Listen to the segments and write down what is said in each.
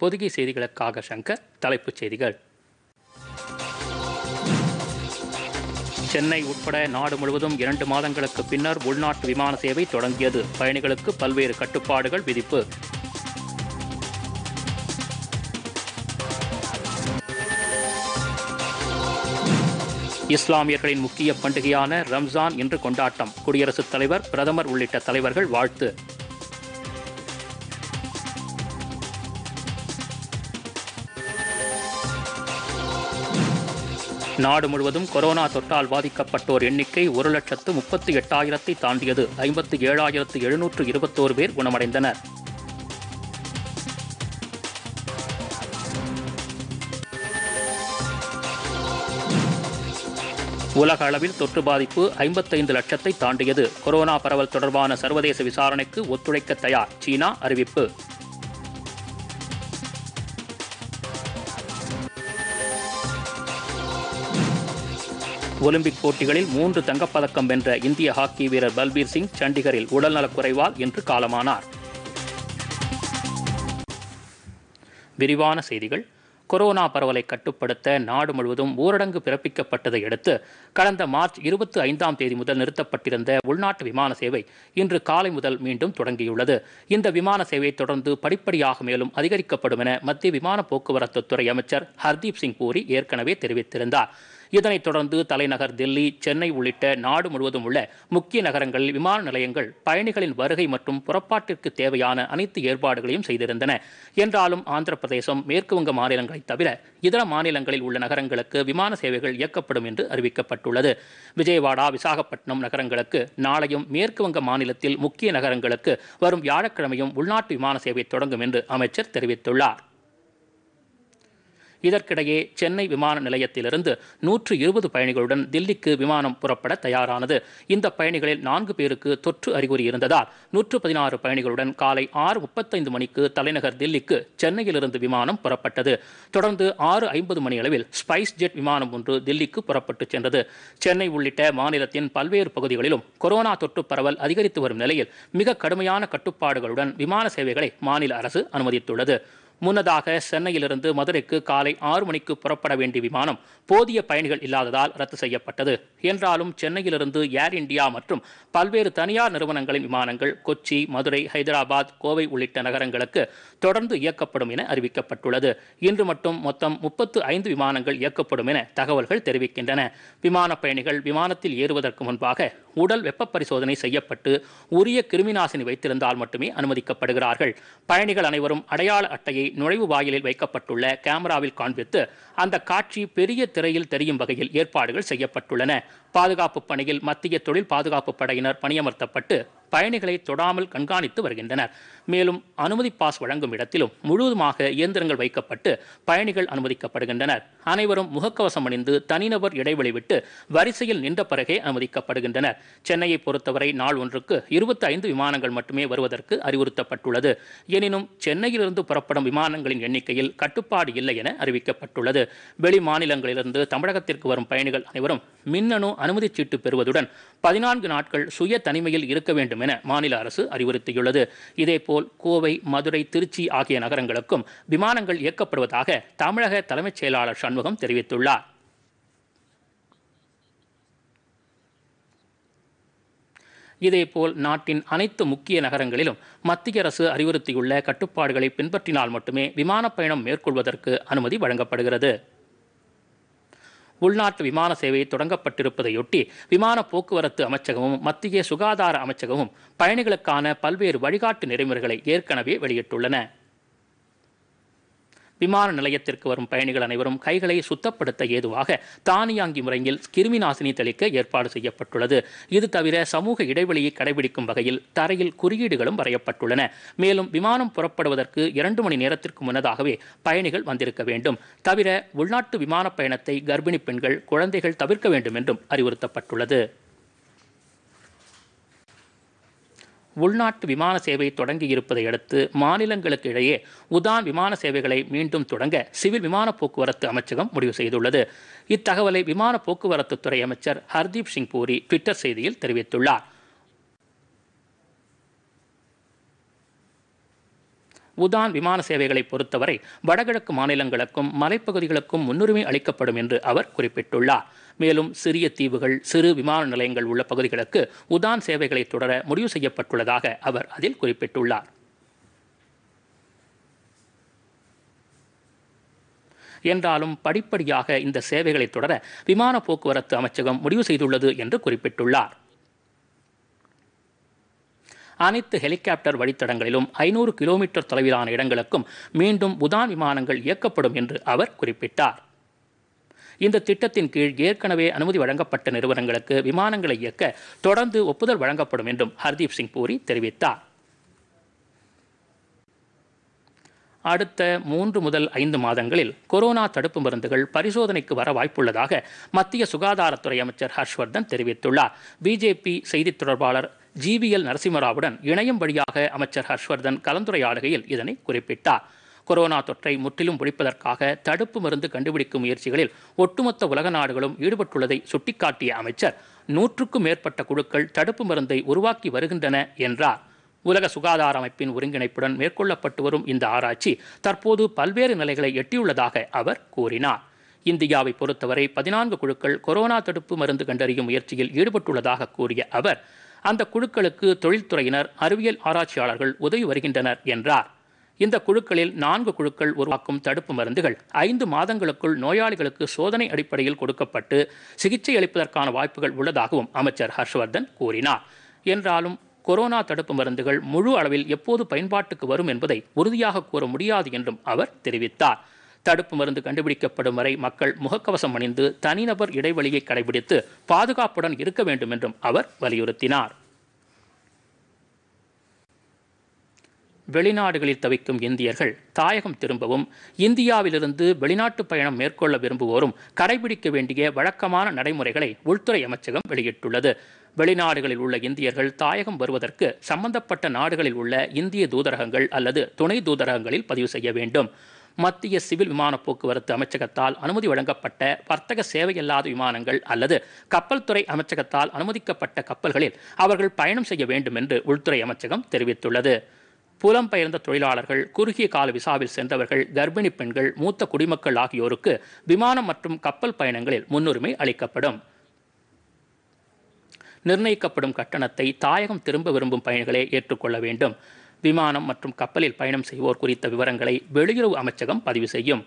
பொதுகை செய்திகளுக்காக சங்கர் தலைப்புச் செய்திகள் சென்னை உட்பட நாடு முழுவதும் இரண்டு மாதங்களுக்கு பின்னர் உள்நாட்டு விமான சேவை தொடங்கியது பயணிகளுக்கு பல்வேறு கட்டுப்பாடுகள் விதிப்பு இஸ்லாமியர்களின் முக்கிய பண்டிகையான ரம்ஜான் இன்று கொண்டாட்டம் குடியரசுத் தலைவர் பிரதமர் உள்ளிட்ட தலைவர்கள் வாழ்த்து நாடு முழுவதும் கொரோனா தொற்றால் பாதிக்கப்பட்டோர் எண்ணிக்கை ஒரு லட்சத்து முப்பத்தி எட்டாயிரத்தை தாண்டியது ஐம்பத்து ஏழாயிரத்து எழுநூற்று இருபத்தோரு பேர் குணமடைந்தனர் உலக அளவில் தொற்று பாதிப்பு ஐம்பத்தைந்து லட்சத்தை தாண்டியது கொரோனா பரவல் தொடர்பான சர்வதேச விசாரணைக்கு ஒத்துழைக்க தயார் சீனா அறிவிப்பு ஒலிம்பிக் போட்டிகளில் மூன்று தங்கப்பதக்கம் வென்ற இந்திய ஹாக்கி வீரர் பல்பீர் சிங் சண்டிகரில் உடல்நலக் குறைவால் இன்று காலமானார் விரிவான செய்திகள் கொரோனா பரவலை கட்டுப்படுத்த நாடு முழுவதும் ஊரடங்கு பிறப்பிக்கப்பட்டதை அடுத்து கடந்த மார்ச் இருபத்தி ஐந்தாம் தேதி முதல் நிறுத்தப்பட்டிருந்த உள்நாட்டு விமான சேவை இன்று காலை முதல் மீண்டும் தொடங்கியுள்ளது இந்த விமான சேவை தொடர்ந்து படிப்படியாக மேலும் அதிகரிக்கப்படும் என மத்திய விமான போக்குவரத்து துறை அமைச்சர் ஹர்தீப் சிங் பூரி ஏற்கனவே தெரிவித்திருந்தார் இதனைத் தொடர்ந்து தலைநகர் தில்லி சென்னை உள்ளிட்ட நாடு முழுவதும் உள்ள முக்கிய நகரங்களில் விமான நிலையங்கள் பயணிகளின் வருகை மற்றும் புறப்பாட்டிற்கு தேவையான அனைத்து ஏற்பாடுகளையும் செய்திருந்தன என்றாலும் ஆந்திர பிரதேசம் மேற்குவங்க மாநிலங்களைத் தவிர இதர மாநிலங்களில் உள்ள நகரங்களுக்கு விமான சேவைகள் இயக்கப்படும் என்று அறிவிக்கப்பட்டுள்ளது விஜயவாடா விசாகப்பட்டினம் நகரங்களுக்கு நாளையும் மேற்குவங்க மாநிலத்தில் முக்கிய நகரங்களுக்கு வரும் வியாழக்கிழமையும் உள்நாட்டு விமான சேவை தொடங்கும் என்று அமைச்சர் தெரிவித்துள்ளார் இதற்கிடையே சென்னை விமான நிலையத்திலிருந்து நூற்று இருபது பயணிகளுடன் தில்லிக்கு விமானம் புறப்பட தயாரானது இந்த பயணிகளில் நான்கு பேருக்கு தொற்று அறிகுறி இருந்ததால் நூற்று பதினாறு பயணிகளுடன் காலை ஆறு முப்பத்தைந்து மணிக்கு தலைநகர் தில்லிக்கு சென்னையிலிருந்து விமானம் புறப்பட்டது தொடர்ந்து ஆறு ஐம்பது மணி அளவில் ஸ்பைஸ் ஜெட் விமானம் ஒன்று தில்லிக்கு புறப்பட்டு சென்றது சென்னை உள்ளிட்ட மாநிலத்தின் பல்வேறு பகுதிகளிலும் கொரோனா தொற்று பரவல் அதிகரித்து வரும் நிலையில் மிக கடுமையான கட்டுப்பாடுகளுடன் விமான சேவைகளை மாநில அரசு அனுமதித்துள்ளது முன்னதாக சென்னையிலிருந்து மதுரைக்கு காலை ஆறு மணிக்கு புறப்பட வேண்டிய விமானம் போதிய பயணிகள் இல்லாததால் ரத்து செய்யப்பட்டது என்றாலும் சென்னையிலிருந்து ஏர் இந்தியா மற்றும் பல்வேறு தனியார் நிறுவனங்களின் விமானங்கள் கொச்சி மதுரை ஹைதராபாத் கோவை உள்ளிட்ட நகரங்களுக்கு தொடர்ந்து இயக்கப்படும் என அறிவிக்கப்பட்டுள்ளது இன்று மட்டும் மொத்தம் முப்பத்து ஐந்து விமானங்கள் இயக்கப்படும் என தகவல்கள் தெரிவிக்கின்றன விமான பயணிகள் விமானத்தில் ஏறுவதற்கு முன்பாக உடல் வெப்ப பரிசோதனை செய்யப்பட்டு உரிய கிருமிநாசினி வைத்திருந்தால் மட்டுமே அனுமதிக்கப்படுகிறார்கள் பயணிகள் அனைவரும் அடையாள அட்டையை நுழைவு வாயிலில் வைக்கப்பட்டுள்ள கேமராவில் காண்பித்து அந்த காட்சி பெரிய திரையில் தெரியும் வகையில் ஏற்பாடுகள் செய்யப்பட்டுள்ளன பாதுகாப்பு பணியில் மத்திய தொழில் பாதுகாப்பு படையினர் பணியமர்த்தப்பட்டு பயணிகளை தொடாமல் கண்காணித்து வருகின்றனர் மேலும் அனுமதி பாஸ் வழங்கும் இடத்திலும் முழுவதுமாக இயந்திரங்கள் வைக்கப்பட்டு பயணிகள் அனுமதிக்கப்படுகின்றனர் அனைவரும் முகக்கவசம் அணிந்து தனிநபர் இடைவெளி விட்டு வரிசையில் நின்ற பிறகே அனுமதிக்கப்படுகின்றனர் சென்னையை பொறுத்தவரை நாள் ஒன்றுக்கு இருபத்தி ஐந்து விமானங்கள் மட்டுமே வருவதற்கு அறிவுறுத்தப்பட்டுள்ளது எனினும் சென்னையிலிருந்து புறப்படும் விமானங்களின் எண்ணிக்கையில் கட்டுப்பாடு இல்லை என அறிவிக்கப்பட்டுள்ளது வெளி மாநிலங்களிலிருந்து தமிழகத்திற்கு வரும் பயணிகள் அனைவரும் மின்னணு அனுமதி சீட்டு பெறுவதுடன் பதினான்கு நாட்கள் சுய தனிமையில் இருக்க வேண்டும் என மாநில அரசு அறிவுறுத்தியுள்ளது இதேபோல் கோவை மதுரை திருச்சி ஆகிய நகரங்களுக்கும் விமானங்கள் இயக்கப்படுவதாக தமிழக தலைமைச் செயலாளர் சண்முகம் தெரிவித்துள்ளார் இதேபோல் நாட்டின் அனைத்து முக்கிய நகரங்களிலும் மத்திய அரசு அறிவுறுத்தியுள்ள கட்டுப்பாடுகளை பின்பற்றினால் மட்டுமே விமான பயணம் மேற்கொள்வதற்கு அனுமதி வழங்கப்படுகிறது உள்நாட்டு விமான சேவை தொடங்கப்பட்டிருப்பதையொட்டி விமான போக்குவரத்து அமைச்சகமும் மத்திய சுகாதார அமைச்சகமும் பயணிகளுக்கான பல்வேறு வழிகாட்டு நெறிமுறைகளை ஏற்கனவே வெளியிட்டுள்ளன விமான நிலையத்திற்கு வரும் பயணிகள் அனைவரும் கைகளை சுத்தப்படுத்த ஏதுவாக தானியாங்கி முறையில் கிருமி நாசினி தெளிக்க ஏற்பாடு செய்யப்பட்டுள்ளது இது தவிர சமூக இடைவெளியை கடைபிடிக்கும் வகையில் தரையில் குறியீடுகளும் வரையப்பட்டுள்ளன மேலும் விமானம் புறப்படுவதற்கு இரண்டு மணி நேரத்திற்கு முன்னதாகவே பயணிகள் வந்திருக்க வேண்டும் தவிர உள்நாட்டு விமான பயணத்தை கர்ப்பிணி பெண்கள் குழந்தைகள் தவிர்க்க வேண்டும் என்றும் அறிவுறுத்தப்பட்டுள்ளது உள்நாட்டு விமான சேவை தொடங்கியிருப்பதை அடுத்து மாநிலங்களுக்கு இடையே உதான் விமான சேவைகளை மீண்டும் தொடங்க சிவில் விமான போக்குவரத்து அமைச்சகம் முடிவு செய்துள்ளது இத்தகவலை விமான போக்குவரத்து துறை அமைச்சர் ஹர்தீப் சிங் பூரி ட்விட்டர் செய்தியில் தெரிவித்துள்ளார் உதான் விமான சேவைகளை பொறுத்தவரை வடகிழக்கு மாநிலங்களுக்கும் மலைப்பகுதிகளுக்கும் முன்னுரிமை அளிக்கப்படும் என்று அவர் குறிப்பிட்டுள்ளார் மேலும் சிறிய தீவுகள் சிறு விமான நிலையங்கள் உள்ள பகுதிகளுக்கு உதான் சேவைகளை தொடர முடிவு செய்யப்பட்டுள்ளதாக அவர் அதில் குறிப்பிட்டுள்ளார் என்றாலும் படிப்படியாக இந்த சேவைகளை தொடர விமான போக்குவரத்து அமைச்சகம் முடிவு செய்துள்ளது என்று குறிப்பிட்டுள்ளார் அனைத்து ஹெலிகாப்டர் வழித்தடங்களிலும் ஐநூறு கிலோமீட்டர் தொலைவிலான இடங்களுக்கும் மீண்டும் உதான் விமானங்கள் இயக்கப்படும் என்று அவர் குறிப்பிட்டார் இந்த திட்டத்தின் கீழ் ஏற்கனவே அனுமதி வழங்கப்பட்ட நிறுவனங்களுக்கு விமானங்களை இயக்க தொடர்ந்து ஒப்புதல் வழங்கப்படும் என்றும் ஹர்தீப் சிங் பூரி தெரிவித்தார் அடுத்த மூன்று முதல் ஐந்து மாதங்களில் கொரோனா தடுப்பு மருந்துகள் பரிசோதனைக்கு வர வாய்ப்புள்ளதாக மத்திய சுகாதாரத்துறை அமைச்சர் ஹர்ஷ்வர்தன் தெரிவித்துள்ளார் பிஜேபி செய்தித் தொடர்பாளர் ஜிவிஎல் நரசிம்மராவுடன் இணையம் வழியாக அமைச்சர் ஹர்ஷ்வர்தன் கலந்துரையாடுகையில் இதனை குறிப்பிட்டார் கொரோனா தொற்றை முற்றிலும் ஒழிப்பதற்காக தடுப்பு மருந்து கண்டுபிடிக்கும் முயற்சிகளில் ஒட்டுமொத்த உலக நாடுகளும் ஈடுபட்டுள்ளதை சுட்டிக்காட்டிய அமைச்சர் நூற்றுக்கும் மேற்பட்ட குழுக்கள் தடுப்பு மருந்தை உருவாக்கி வருகின்றன என்றார் உலக சுகாதார அமைப்பின் ஒருங்கிணைப்புடன் மேற்கொள்ளப்பட்டு வரும் இந்த ஆராய்ச்சி தற்போது பல்வேறு நிலைகளை எட்டியுள்ளதாக அவர் கூறினார் இந்தியாவை பொறுத்தவரை பதினான்கு குழுக்கள் கொரோனா தடுப்பு மருந்து கண்டறியும் முயற்சியில் ஈடுபட்டுள்ளதாக கூறிய அவர் அந்த குழுக்களுக்கு தொழில்துறையினர் அறிவியல் ஆராய்ச்சியாளர்கள் உதவி வருகின்றனர் என்றார் இந்த குழுக்களில் நான்கு குழுக்கள் உருவாக்கும் தடுப்பு மருந்துகள் ஐந்து மாதங்களுக்குள் நோயாளிகளுக்கு சோதனை அடிப்படையில் கொடுக்கப்பட்டு சிகிச்சை அளிப்பதற்கான வாய்ப்புகள் உள்ளதாகவும் அமைச்சர் ஹர்ஷ்வர்தன் கூறினார் என்றாலும் கொரோனா தடுப்பு மருந்துகள் முழு அளவில் எப்போது பயன்பாட்டுக்கு வரும் என்பதை உறுதியாக கூற முடியாது என்றும் அவர் தெரிவித்தார் தடுப்பு மருந்து கண்டுபிடிக்கப்படும் வரை மக்கள் முகக்கவசம் அணிந்து தனிநபர் இடைவெளியை கடைபிடித்து பாதுகாப்புடன் இருக்க வேண்டும் என்றும் அவர் வலியுறுத்தினார் வெளிநாடுகளில் தவிக்கும் இந்தியர்கள் தாயகம் திரும்பவும் இந்தியாவிலிருந்து வெளிநாட்டு பயணம் மேற்கொள்ள விரும்புவோரும் கடைபிடிக்க வேண்டிய வழக்கமான நடைமுறைகளை உள்துறை அமைச்சகம் வெளியிட்டுள்ளது வெளிநாடுகளில் உள்ள இந்தியர்கள் தாயகம் வருவதற்கு சம்பந்தப்பட்ட நாடுகளில் உள்ள இந்திய தூதரகங்கள் அல்லது துணை தூதரகங்களில் பதிவு செய்ய வேண்டும் மத்திய சிவில் விமான போக்குவரத்து அமைச்சகத்தால் அனுமதி வழங்கப்பட்ட வர்த்தக சேவையில்லாத விமானங்கள் அல்லது கப்பல் துறை அமைச்சகத்தால் அனுமதிக்கப்பட்ட கப்பல்களில் அவர்கள் பயணம் செய்ய வேண்டும் என்று உள்துறை அமைச்சகம் தெரிவித்துள்ளது புலம்பெயர்ந்த தொழிலாளர்கள் குறுகிய கால விசாவில் சென்றவர்கள் கர்ப்பிணி பெண்கள் மூத்த குடிமக்கள் ஆகியோருக்கு விமானம் மற்றும் கப்பல் பயணங்களில் முன்னுரிமை அளிக்கப்படும் நிர்ணயிக்கப்படும் கட்டணத்தை தாயகம் திரும்ப விரும்பும் பயணிகளே ஏற்றுக்கொள்ள வேண்டும் விமானம் மற்றும் கப்பலில் பயணம் செய்வோர் குறித்த விவரங்களை வெளியுறவு அமைச்சகம் பதிவு செய்யும்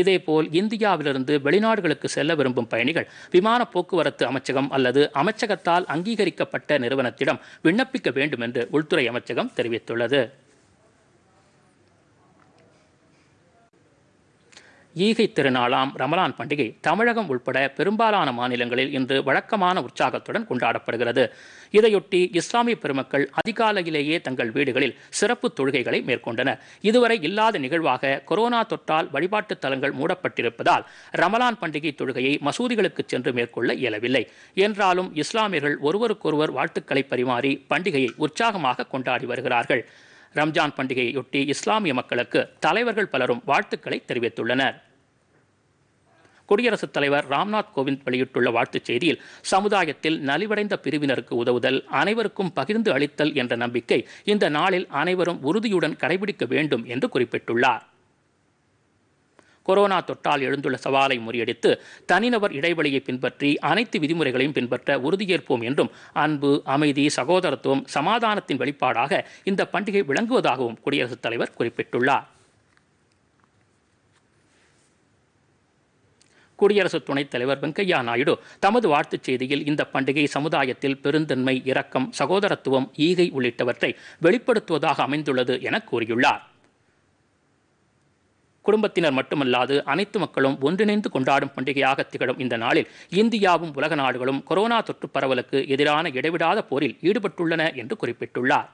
இதேபோல் இந்தியாவிலிருந்து வெளிநாடுகளுக்கு செல்ல விரும்பும் பயணிகள் விமான போக்குவரத்து அமைச்சகம் அல்லது அமைச்சகத்தால் அங்கீகரிக்கப்பட்ட நிறுவனத்திடம் விண்ணப்பிக்க வேண்டும் என்று உள்துறை அமைச்சகம் தெரிவித்துள்ளது ஈகை திருநாளாம் ரமலான் பண்டிகை தமிழகம் உட்பட பெரும்பாலான மாநிலங்களில் இன்று வழக்கமான உற்சாகத்துடன் கொண்டாடப்படுகிறது இதையொட்டி இஸ்லாமிய பெருமக்கள் அதிகாலையிலேயே தங்கள் வீடுகளில் சிறப்பு தொழுகைகளை மேற்கொண்டனர் இதுவரை இல்லாத நிகழ்வாக கொரோனா தொற்றால் வழிபாட்டு தலங்கள் மூடப்பட்டிருப்பதால் ரமலான் பண்டிகை தொழுகையை மசூதிகளுக்கு சென்று மேற்கொள்ள இயலவில்லை என்றாலும் இஸ்லாமியர்கள் ஒருவருக்கொருவர் வாழ்த்துக்களை பரிமாறி பண்டிகையை உற்சாகமாக கொண்டாடி வருகிறார்கள் ரம்ஜான் பண்டிகையொட்டி இஸ்லாமிய மக்களுக்கு தலைவர்கள் பலரும் வாழ்த்துக்களை தெரிவித்துள்ளனர் குடியரசுத் தலைவர் ராம்நாத் கோவிந்த் வெளியிட்டுள்ள வாழ்த்துச் செய்தியில் சமுதாயத்தில் நலிவடைந்த பிரிவினருக்கு உதவுதல் அனைவருக்கும் பகிர்ந்து அளித்தல் என்ற நம்பிக்கை இந்த நாளில் அனைவரும் உறுதியுடன் கடைபிடிக்க வேண்டும் என்று குறிப்பிட்டுள்ளார் கொரோனா தொற்றால் எழுந்துள்ள சவாலை முறியடித்து தனிநபர் இடைவெளியை பின்பற்றி அனைத்து விதிமுறைகளையும் பின்பற்ற உறுதியேற்போம் என்றும் அன்பு அமைதி சகோதரத்துவம் சமாதானத்தின் வெளிப்பாடாக இந்த பண்டிகை விளங்குவதாகவும் குடியரசுத் தலைவர் குறிப்பிட்டுள்ளார் குடியரசு துணைத் தலைவர் வெங்கையா நாயுடு தமது வாழ்த்துச் செய்தியில் இந்த பண்டிகை சமுதாயத்தில் பெருந்தன்மை இரக்கம் சகோதரத்துவம் ஈகை உள்ளிட்டவற்றை வெளிப்படுத்துவதாக அமைந்துள்ளது என கூறியுள்ளார் குடும்பத்தினர் மட்டுமல்லாது அனைத்து மக்களும் ஒன்றிணைந்து கொண்டாடும் பண்டிகையாக திகழும் இந்த நாளில் இந்தியாவும் உலக நாடுகளும் கொரோனா தொற்று பரவலுக்கு எதிரான இடைவிடாத போரில் ஈடுபட்டுள்ளன என்று குறிப்பிட்டுள்ளார்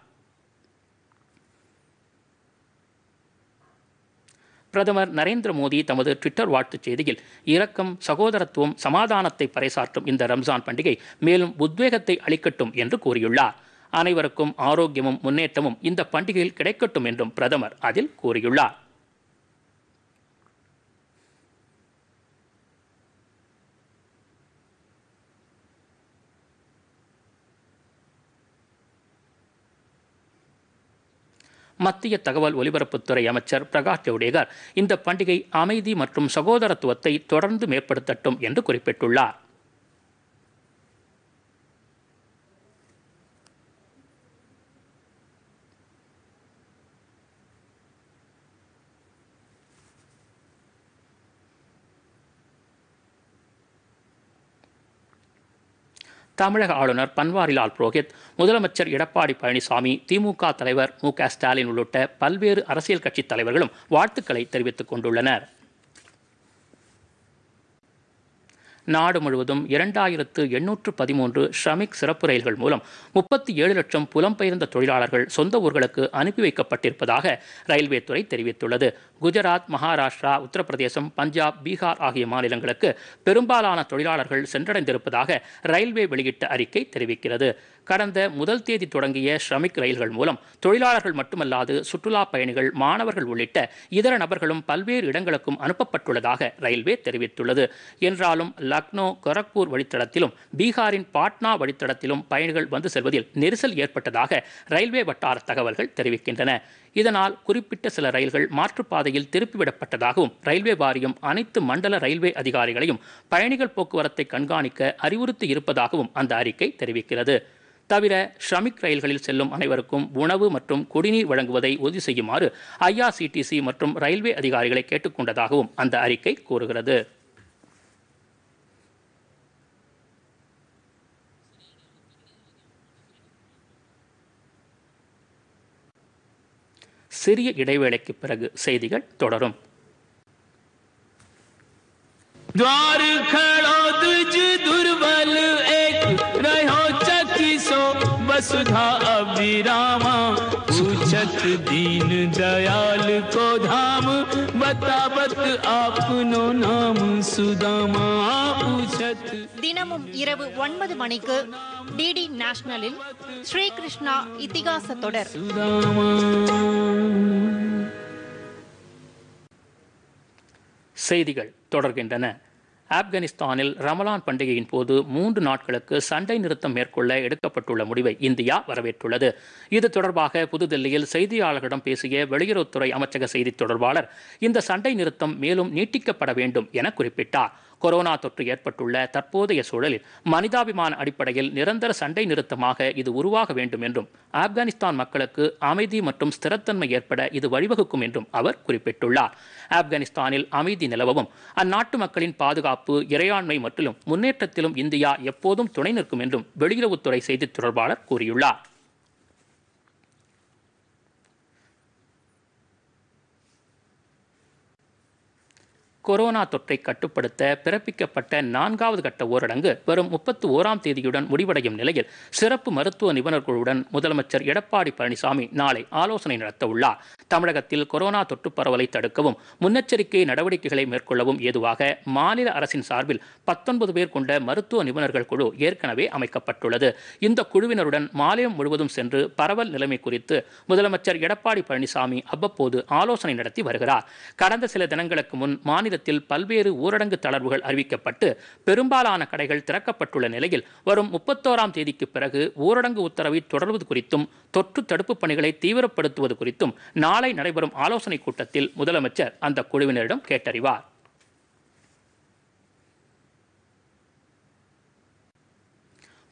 பிரதமர் நரேந்திர மோடி தமது ட்விட்டர் வாழ்த்துச் செய்தியில் இரக்கம் சகோதரத்துவம் சமாதானத்தை பறைசாற்றும் இந்த ரம்ஜான் பண்டிகை மேலும் உத்வேகத்தை அளிக்கட்டும் என்று கூறியுள்ளார் அனைவருக்கும் ஆரோக்கியமும் முன்னேற்றமும் இந்த பண்டிகையில் கிடைக்கட்டும் என்றும் பிரதமர் அதில் கூறியுள்ளார் மத்திய தகவல் ஒலிபரப்புத்துறை அமைச்சர் பிரகாஷ் ஜவடேகர் இந்த பண்டிகை அமைதி மற்றும் சகோதரத்துவத்தை தொடர்ந்து மேம்படுத்தட்டும் என்று குறிப்பிட்டுள்ளார் தமிழக ஆளுநர் பன்வாரிலால் புரோஹித் முதலமைச்சர் எடப்பாடி பழனிசாமி திமுக தலைவர் மு ஸ்டாலின் உள்ளிட்ட பல்வேறு அரசியல் கட்சித் தலைவர்களும் வாழ்த்துக்களை தெரிவித்துக் கொண்டுள்ளனர் நாடு முழுவதும் இரண்டாயிரத்து எண்ணூற்று பதிமூன்று ஷ்ரமிக் சிறப்பு ரயில்கள் மூலம் முப்பத்தி ஏழு லட்சம் புலம்பெயர்ந்த தொழிலாளர்கள் சொந்த ஊர்களுக்கு அனுப்பி வைக்கப்பட்டிருப்பதாக ரயில்வே துறை தெரிவித்துள்ளது குஜராத் மகாராஷ்டிரா உத்தரப்பிரதேசம் பஞ்சாப் பீகார் ஆகிய மாநிலங்களுக்கு பெரும்பாலான தொழிலாளர்கள் சென்றடைந்திருப்பதாக ரயில்வே வெளியிட்ட அறிக்கை தெரிவிக்கிறது கடந்த முதல் தேதி தொடங்கிய ஷ்ரமிக் ரயில்கள் மூலம் தொழிலாளர்கள் மட்டுமல்லாது சுற்றுலா பயணிகள் மாணவர்கள் உள்ளிட்ட இதர நபர்களும் பல்வேறு இடங்களுக்கும் அனுப்பப்பட்டுள்ளதாக ரயில்வே தெரிவித்துள்ளது என்றாலும் லக்னோ கொரக்பூர் வழித்தடத்திலும் பீகாரின் பாட்னா வழித்தடத்திலும் பயணிகள் வந்து செல்வதில் நெரிசல் ஏற்பட்டதாக ரயில்வே வட்டார தகவல்கள் தெரிவிக்கின்றன இதனால் குறிப்பிட்ட சில ரயில்கள் மாற்றுப்பாதையில் திருப்பிவிடப்பட்டதாகவும் ரயில்வே வாரியம் அனைத்து மண்டல ரயில்வே அதிகாரிகளையும் பயணிகள் போக்குவரத்தை கண்காணிக்க அறிவுறுத்தி இருப்பதாகவும் அந்த அறிக்கை தெரிவிக்கிறது தவிர ஷ்ரமிக் ரயில்களில் செல்லும் அனைவருக்கும் உணவு மற்றும் குடிநீர் வழங்குவதை உறுதி செய்யுமாறு ஐஆர்சிடிசி மற்றும் ரயில்வே அதிகாரிகளை கேட்டுக்கொண்டதாகவும் அந்த அறிக்கை கூறுகிறது சிறிய இடைவேளைக்கு பிறகு செய்திகள் தொடரும் द्वार सुधा अभिरामा पूछत दीन दयाल को धाम बतावत आपनो नाम சுதாமா பூச்சத் தினமும் இரவு ஒன்பது மணிக்கு டிடி நேஷனலில் ஸ்ரீ கிருஷ்ணா இத்திகாச தொடர் செய்திகள் தொடர்கின்றன ஆப்கானிஸ்தானில் ரமலான் பண்டிகையின் போது மூன்று நாட்களுக்கு சண்டை நிறுத்தம் மேற்கொள்ள எடுக்கப்பட்டுள்ள முடிவை இந்தியா வரவேற்றுள்ளது இது தொடர்பாக புதுதில்லியில் செய்தியாளர்களிடம் பேசிய வெளியுறவுத்துறை அமைச்சக செய்தித் தொடர்பாளர் இந்த சண்டை நிறுத்தம் மேலும் நீட்டிக்கப்பட வேண்டும் என குறிப்பிட்டார் கொரோனா தொற்று ஏற்பட்டுள்ள தற்போதைய சூழலில் மனிதாபிமான அடிப்படையில் நிரந்தர சண்டை நிறுத்தமாக இது உருவாக வேண்டும் என்றும் ஆப்கானிஸ்தான் மக்களுக்கு அமைதி மற்றும் ஸ்திரத்தன்மை ஏற்பட இது வழிவகுக்கும் என்றும் அவர் குறிப்பிட்டுள்ளார் ஆப்கானிஸ்தானில் அமைதி நிலவவும் அந்நாட்டு மக்களின் பாதுகாப்பு இறையாண்மை மற்றும் முன்னேற்றத்திலும் இந்தியா எப்போதும் துணை நிற்கும் என்றும் வெளியுறவுத்துறை செய்தித் தொடர்பாளர் கூறியுள்ளார் கொரோனா தொற்றை கட்டுப்படுத்த பிறப்பிக்கப்பட்ட நான்காவது கட்ட ஊரடங்கு வரும் முப்பத்தி ஓராம் தேதியுடன் முடிவடையும் நிலையில் சிறப்பு மருத்துவ நிபுணர் குழுவுடன் முதலமைச்சர் எடப்பாடி பழனிசாமி நாளை ஆலோசனை நடத்த உள்ளார் தமிழகத்தில் கொரோனா தொற்று பரவலை தடுக்கவும் முன்னெச்சரிக்கை நடவடிக்கைகளை மேற்கொள்ளவும் ஏதுவாக மாநில அரசின் சார்பில் பத்தொன்பது பேர் கொண்ட மருத்துவ நிபுணர்கள் குழு ஏற்கனவே அமைக்கப்பட்டுள்ளது இந்த குழுவினருடன் மாநிலம் முழுவதும் சென்று பரவல் நிலைமை குறித்து முதலமைச்சர் எடப்பாடி பழனிசாமி அவ்வப்போது ஆலோசனை நடத்தி வருகிறார் கடந்த சில தினங்களுக்கு முன் மாநில மாநிலத்தில் பல்வேறு ஊரடங்கு தளர்வுகள் அறிவிக்கப்பட்டு பெரும்பாலான கடைகள் திறக்கப்பட்டுள்ள நிலையில் வரும் முப்பத்தோராம் தேதிக்கு பிறகு ஊரடங்கு உத்தரவை தொடர்வது குறித்தும் தொற்று தடுப்பு பணிகளை தீவிரப்படுத்துவது குறித்தும் நாளை நடைபெறும் ஆலோசனைக் கூட்டத்தில் முதலமைச்சர் அந்த குழுவினரிடம் கேட்டறிவார்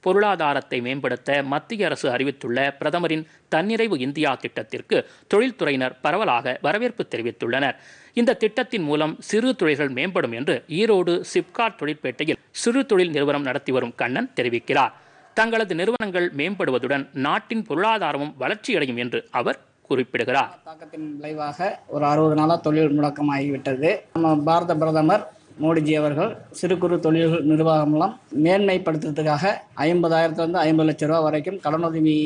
பொருளாதாரத்தை மேம்படுத்த மத்திய அரசு அறிவித்துள்ள பிரதமரின் தன்னிறைவு இந்தியா திட்டத்திற்கு தொழில்துறையினர் பரவலாக வரவேற்பு தெரிவித்துள்ளனர் இந்த திட்டத்தின் மூலம் சிறு தொழில்கள் மேம்படும் என்று ஈரோடு சிப்காட் தொழிற்பேட்டையில் சிறு தொழில் நிறுவனம் நடத்தி வரும் கண்ணன் தெரிவிக்கிறார் தங்களது நிறுவனங்கள் மேம்படுவதுடன் நாட்டின் பொருளாதாரமும் வளர்ச்சியடையும் என்று அவர் குறிப்பிடுகிறார் தாக்கத்தின் விளைவாக ஒரு அறுபது நாளாக தொழில் முடக்கமாகிவிட்டது நம்ம பாரத பிரதமர் மோடிஜி அவர்கள் சிறு குறு தொழில்கள் நிர்வாகம் மூலம் மேன்மைப்படுத்துறதுக்காக ஐம்பதாயிரத்துலேருந்து ஐம்பது லட்ச ரூபா வரைக்கும் கடனுதவி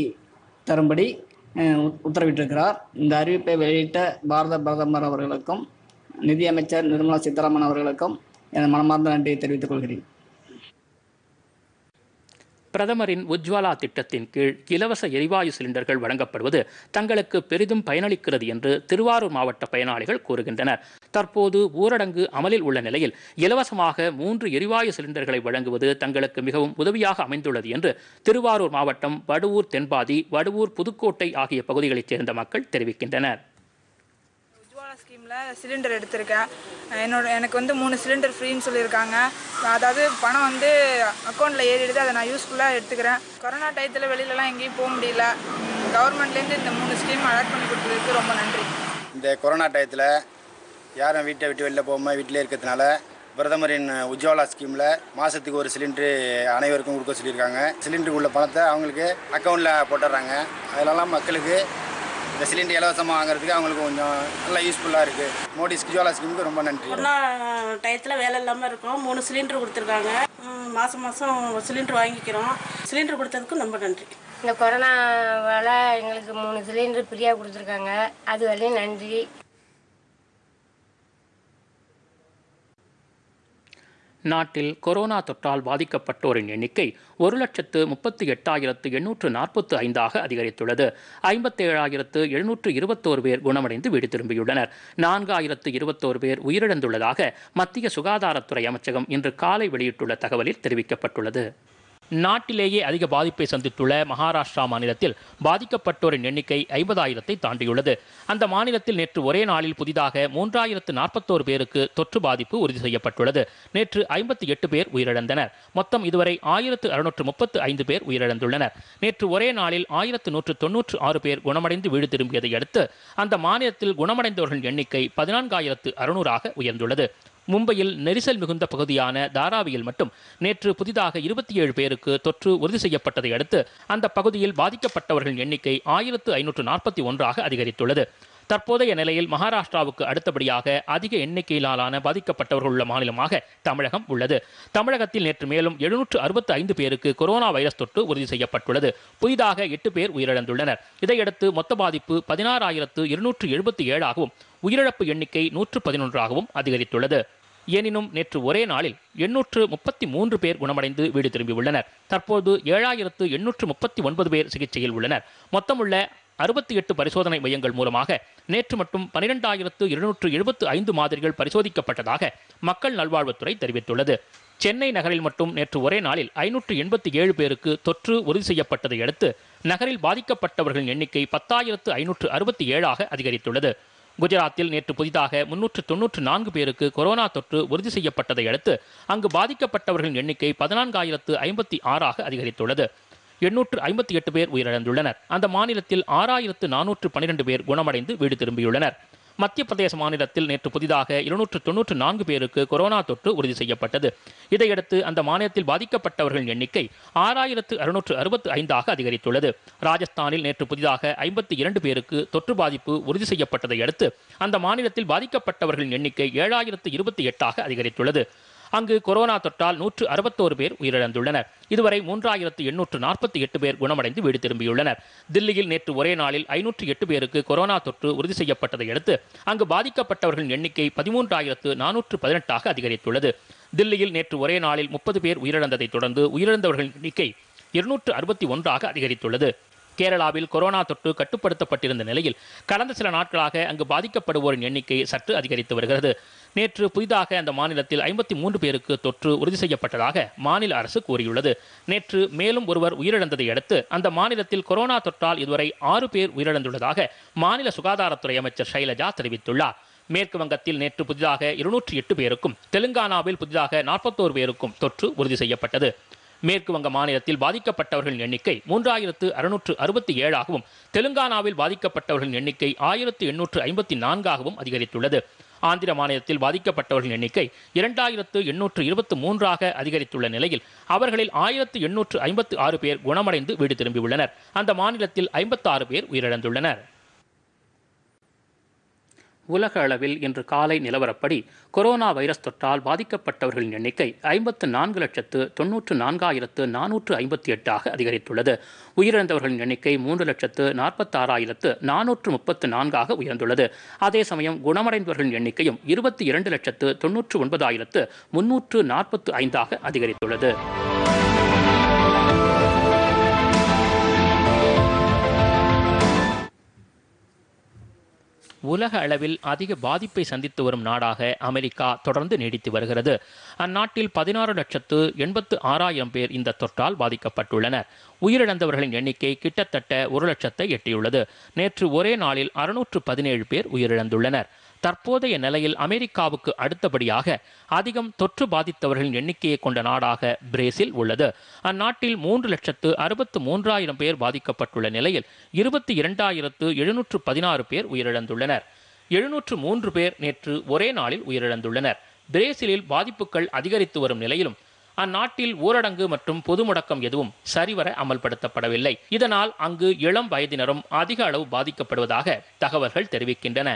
தரும்படி உத்தரவிட்டிருக்கிறார் இந்த அறிவிப்பை வெளியிட்ட பாரத பிரதமர் அவர்களுக்கும் நிதியமைச்சர் நிர்மலா சீதாராமன் அவர்களுக்கும் எனது மனமார்ந்த நன்றியை தெரிவித்துக் கொள்கிறேன் பிரதமரின் உஜ்வாலா திட்டத்தின் கீழ் இலவச எரிவாயு சிலிண்டர்கள் வழங்கப்படுவது தங்களுக்கு பெரிதும் பயனளிக்கிறது என்று திருவாரூர் மாவட்ட பயனாளிகள் கூறுகின்றனர் தற்போது ஊரடங்கு அமலில் உள்ள நிலையில் இலவசமாக மூன்று எரிவாயு சிலிண்டர்களை வழங்குவது தங்களுக்கு மிகவும் உதவியாக அமைந்துள்ளது என்று திருவாரூர் மாவட்டம் வடுவூர் தென்பாதி வடுவூர் புதுக்கோட்டை ஆகிய பகுதிகளைச் சேர்ந்த மக்கள் தெரிவிக்கின்றனர் சிலிண்டர் எடுத்திருக்கேன் என்னோட எனக்கு வந்து மூணு சிலிண்டர் ஃப்ரீன்னு சொல்லியிருக்காங்க அதாவது பணம் வந்து அக்கௌண்ட்டில் ஏறிடுது அதை நான் யூஸ்ஃபுல்லாக எடுத்துக்கிறேன் கொரோனா டயத்தில் வெளியிலலாம் எங்கேயும் போக முடியல கவர்மெண்ட்லேருந்து இந்த மூணு ஸ்கீம் அலாட் பண்ணி கொடுத்ததுக்கு ரொம்ப நன்றி இந்த கொரோனா டயத்தில் யாரும் வீட்டை விட்டு வெளியில் போகாமல் வீட்டிலே இருக்கிறதுனால பிரதமரின் உஜ்வாலா ஸ்கீமில் மாதத்துக்கு ஒரு சிலிண்டரு அனைவருக்கும் கொடுக்க சொல்லியிருக்காங்க சிலிண்டருக்கு உள்ள பணத்தை அவங்களுக்கு அக்கௌண்ட்டில் போட்டுடுறாங்க அதனால மக்களுக்கு இந்த சிலிண்டர் இலவசமாக வாங்குறதுக்கு அவங்களுக்கு கொஞ்சம் நல்லா யூஸ்ஃபுல்லாக இருக்குது மோடி ஸ்கிஜுவலா ஸ்கீமுக்கு ரொம்ப நன்றி கொரோனா டயத்தில் வேலை இல்லாமல் இருக்கோம் மூணு சிலிண்டர் கொடுத்துருக்காங்க மாதம் மாதம் சிலிண்டர் வாங்கிக்கிறோம் சிலிண்டர் கொடுத்ததுக்கும் ரொம்ப நன்றி இந்த கொரோனாவால் எங்களுக்கு மூணு சிலிண்டர் ஃப்ரீயாக கொடுத்துருக்காங்க அது வரையும் நன்றி நாட்டில் கொரோனா தொற்றால் பாதிக்கப்பட்டோரின் எண்ணிக்கை ஒரு லட்சத்து முப்பத்தி எட்டாயிரத்து எண்ணூற்று நாற்பத்து ஐந்தாக அதிகரித்துள்ளது ஐம்பத்தேழாயிரத்து எழுநூற்று இருபத்தோரு பேர் குணமடைந்து வீடு திரும்பியுள்ளனர் நான்காயிரத்து இருபத்தோரு பேர் உயிரிழந்துள்ளதாக மத்திய சுகாதாரத்துறை அமைச்சகம் இன்று காலை வெளியிட்டுள்ள தகவலில் தெரிவிக்கப்பட்டுள்ளது நாட்டிலேயே அதிக பாதிப்பை சந்தித்துள்ள மகாராஷ்டிரா மாநிலத்தில் பாதிக்கப்பட்டோரின் எண்ணிக்கை ஐம்பதாயிரத்தை தாண்டியுள்ளது அந்த மாநிலத்தில் நேற்று ஒரே நாளில் புதிதாக மூன்றாயிரத்து நாற்பத்தோரு பேருக்கு தொற்று பாதிப்பு உறுதி செய்யப்பட்டுள்ளது நேற்று ஐம்பத்தி எட்டு பேர் உயிரிழந்தனர் மொத்தம் இதுவரை ஆயிரத்து அறுநூற்று முப்பத்து ஐந்து பேர் உயிரிழந்துள்ளனர் நேற்று ஒரே நாளில் ஆயிரத்து நூற்று தொன்னூற்று ஆறு பேர் குணமடைந்து வீடு திரும்பியதை அடுத்து அந்த மாநிலத்தில் குணமடைந்தவர்களின் எண்ணிக்கை பதினான்காயிரத்து அறுநூறாக உயர்ந்துள்ளது மும்பையில் நெரிசல் மிகுந்த பகுதியான தாராவியில் மட்டும் நேற்று புதிதாக இருபத்தி ஏழு பேருக்கு தொற்று உறுதி செய்யப்பட்டதை அடுத்து அந்த பகுதியில் பாதிக்கப்பட்டவர்களின் எண்ணிக்கை ஆயிரத்து ஐநூற்று நாற்பத்தி ஒன்றாக அதிகரித்துள்ளது தற்போதைய நிலையில் மகாராஷ்டிராவுக்கு அடுத்தபடியாக அதிக எண்ணிக்கையிலான பாதிக்கப்பட்டவர்கள் உள்ள மாநிலமாக தமிழகம் உள்ளது தமிழகத்தில் நேற்று மேலும் எழுநூற்று அறுபத்தி ஐந்து பேருக்கு கொரோனா வைரஸ் தொற்று உறுதி செய்யப்பட்டுள்ளது புதிதாக எட்டு பேர் உயிரிழந்துள்ளனர் இதையடுத்து மொத்த பாதிப்பு பதினாறாயிரத்து இருநூற்று எழுபத்தி ஏழாகவும் உயிரிழப்பு எண்ணிக்கை நூற்று பதினொன்றாகவும் அதிகரித்துள்ளது எனினும் நேற்று ஒரே நாளில் எண்ணூற்று முப்பத்தி மூன்று பேர் குணமடைந்து வீடு திரும்பியுள்ளனர் தற்போது ஏழாயிரத்து எண்ணூற்று முப்பத்தி ஒன்பது பேர் சிகிச்சையில் உள்ளனர் மொத்தமுள்ள அறுபத்தி எட்டு பரிசோதனை மையங்கள் மூலமாக நேற்று மட்டும் பனிரெண்டாயிரத்து இருநூற்று எழுபத்து ஐந்து மாதிரிகள் பரிசோதிக்கப்பட்டதாக மக்கள் நல்வாழ்வுத்துறை தெரிவித்துள்ளது சென்னை நகரில் மட்டும் நேற்று ஒரே நாளில் ஐநூற்று எண்பத்தி ஏழு பேருக்கு தொற்று உறுதி செய்யப்பட்டதை அடுத்து நகரில் பாதிக்கப்பட்டவர்களின் எண்ணிக்கை பத்தாயிரத்து ஐநூற்று அறுபத்தி ஏழாக அதிகரித்துள்ளது குஜராத்தில் நேற்று புதிதாக முன்னூற்று தொன்னூற்று நான்கு பேருக்கு கொரோனா தொற்று உறுதி செய்யப்பட்டதை அடுத்து அங்கு பாதிக்கப்பட்டவர்களின் எண்ணிக்கை பதினான்காயிரத்து ஐம்பத்தி ஆறாக அதிகரித்துள்ளது எண்ணூற்று ஐம்பத்தி எட்டு பேர் உயிரிழந்துள்ளனர் அந்த மாநிலத்தில் ஆறாயிரத்து நானூற்று பன்னிரண்டு பேர் குணமடைந்து வீடு திரும்பியுள்ளனர் மத்திய பிரதேச மாநிலத்தில் நேற்று புதிதாக இருநூற்று தொன்னூற்று நான்கு பேருக்கு கொரோனா தொற்று உறுதி செய்யப்பட்டது இதையடுத்து அந்த மாநிலத்தில் பாதிக்கப்பட்டவர்களின் எண்ணிக்கை ஆறாயிரத்து அறுநூற்று அறுபத்து ஐந்தாக அதிகரித்துள்ளது ராஜஸ்தானில் நேற்று புதிதாக ஐம்பத்தி இரண்டு பேருக்கு தொற்று பாதிப்பு உறுதி செய்யப்பட்டதை அடுத்து அந்த மாநிலத்தில் பாதிக்கப்பட்டவர்களின் எண்ணிக்கை ஏழாயிரத்து இருபத்தி எட்டாக அதிகரித்துள்ளது அங்கு கொரோனா தொற்றால் நூற்று அறுபத்தோரு பேர் உயிரிழந்துள்ளனர் இதுவரை மூன்றாயிரத்து எண்ணூற்று நாற்பத்தி எட்டு பேர் குணமடைந்து வீடு திரும்பியுள்ளனர் தில்லியில் நேற்று ஒரே நாளில் ஐநூற்று எட்டு பேருக்கு கொரோனா தொற்று உறுதி செய்யப்பட்டதை அடுத்து அங்கு பாதிக்கப்பட்டவர்களின் எண்ணிக்கை பதிமூன்றாயிரத்து நானூற்று பதினெட்டாக அதிகரித்துள்ளது தில்லியில் நேற்று ஒரே நாளில் முப்பது பேர் உயிரிழந்ததை தொடர்ந்து உயிரிழந்தவர்களின் எண்ணிக்கை இருநூற்று அறுபத்தி ஒன்றாக அதிகரித்துள்ளது கேரளாவில் கொரோனா தொற்று கட்டுப்படுத்தப்பட்டிருந்த நிலையில் கடந்த சில நாட்களாக அங்கு பாதிக்கப்படுவோரின் எண்ணிக்கை சற்று அதிகரித்து வருகிறது நேற்று புதிதாக அந்த மாநிலத்தில் ஐம்பத்தி மூன்று பேருக்கு தொற்று உறுதி செய்யப்பட்டதாக மாநில அரசு கூறியுள்ளது நேற்று மேலும் ஒருவர் உயிரிழந்ததை அடுத்து அந்த மாநிலத்தில் கொரோனா தொற்றால் இதுவரை ஆறு பேர் உயிரிழந்துள்ளதாக மாநில சுகாதாரத்துறை அமைச்சர் ஷைலஜா தெரிவித்துள்ளார் மேற்கு வங்கத்தில் நேற்று புதிதாக இருநூற்றி எட்டு பேருக்கும் தெலுங்கானாவில் புதிதாக நாற்பத்தோரு பேருக்கும் தொற்று உறுதி செய்யப்பட்டது மேற்கு வங்க மாநிலத்தில் பாதிக்கப்பட்டவர்களின் எண்ணிக்கை மூன்றாயிரத்து அறுநூற்று அறுபத்தி ஏழாகவும் தெலுங்கானாவில் பாதிக்கப்பட்டவர்களின் எண்ணிக்கை ஆயிரத்து எண்ணூற்று ஐம்பத்தி நான்காகவும் அதிகரித்துள்ளது ஆந்திர மாநிலத்தில் பாதிக்கப்பட்டவர்களின் எண்ணிக்கை இரண்டாயிரத்து எண்ணூற்று இருபத்து மூன்றாக அதிகரித்துள்ள நிலையில் அவர்களில் ஆயிரத்து எண்ணூற்று ஐம்பத்து ஆறு பேர் குணமடைந்து வீடு திரும்பியுள்ளனர் அந்த மாநிலத்தில் ஐம்பத்தாறு பேர் உயிரிழந்துள்ளனர் உலக அளவில் இன்று காலை நிலவரப்படி கொரோனா வைரஸ் தொற்றால் பாதிக்கப்பட்டவர்களின் எண்ணிக்கை ஐம்பத்து நான்கு லட்சத்து தொன்னூற்று நான்காயிரத்து நானூற்று ஐம்பத்தி எட்டாக அதிகரித்துள்ளது உயிரிழந்தவர்களின் எண்ணிக்கை மூன்று லட்சத்து நாற்பத்தாறாயிரத்து நானூற்று முப்பத்து நான்காக உயர்ந்துள்ளது அதே சமயம் குணமடைந்தவர்களின் எண்ணிக்கையும் இருபத்தி இரண்டு லட்சத்து தொன்னூற்று ஒன்பதாயிரத்து முன்னூற்று நாற்பத்து ஐந்தாக அதிகரித்துள்ளது உலக அளவில் அதிக பாதிப்பை சந்தித்து வரும் நாடாக அமெரிக்கா தொடர்ந்து நீடித்து வருகிறது அந்நாட்டில் பதினாறு லட்சத்து எண்பத்து ஆறாயிரம் பேர் இந்த தொற்றால் பாதிக்கப்பட்டுள்ளனர் உயிரிழந்தவர்களின் எண்ணிக்கை கிட்டத்தட்ட ஒரு லட்சத்தை எட்டியுள்ளது நேற்று ஒரே நாளில் அறுநூற்று பதினேழு பேர் உயிரிழந்துள்ளனர் தற்போதைய நிலையில் அமெரிக்காவுக்கு அடுத்தபடியாக அதிகம் தொற்று பாதித்தவர்களின் எண்ணிக்கையை கொண்ட நாடாக பிரேசில் உள்ளது அந்நாட்டில் மூன்று லட்சத்து அறுபத்து மூன்றாயிரம் பேர் பாதிக்கப்பட்டுள்ள நிலையில் இருபத்தி இரண்டாயிரத்து எழுநூற்று பதினாறு பேர் உயிரிழந்துள்ளனர் எழுநூற்று மூன்று பேர் நேற்று ஒரே நாளில் உயிரிழந்துள்ளனர் பிரேசிலில் பாதிப்புகள் அதிகரித்து வரும் நிலையிலும் அந்நாட்டில் ஊரடங்கு மற்றும் பொது முடக்கம் எதுவும் சரிவர அமல்படுத்தப்படவில்லை இதனால் அங்கு இளம் வயதினரும் அதிக அளவு பாதிக்கப்படுவதாக தகவல்கள் தெரிவிக்கின்றன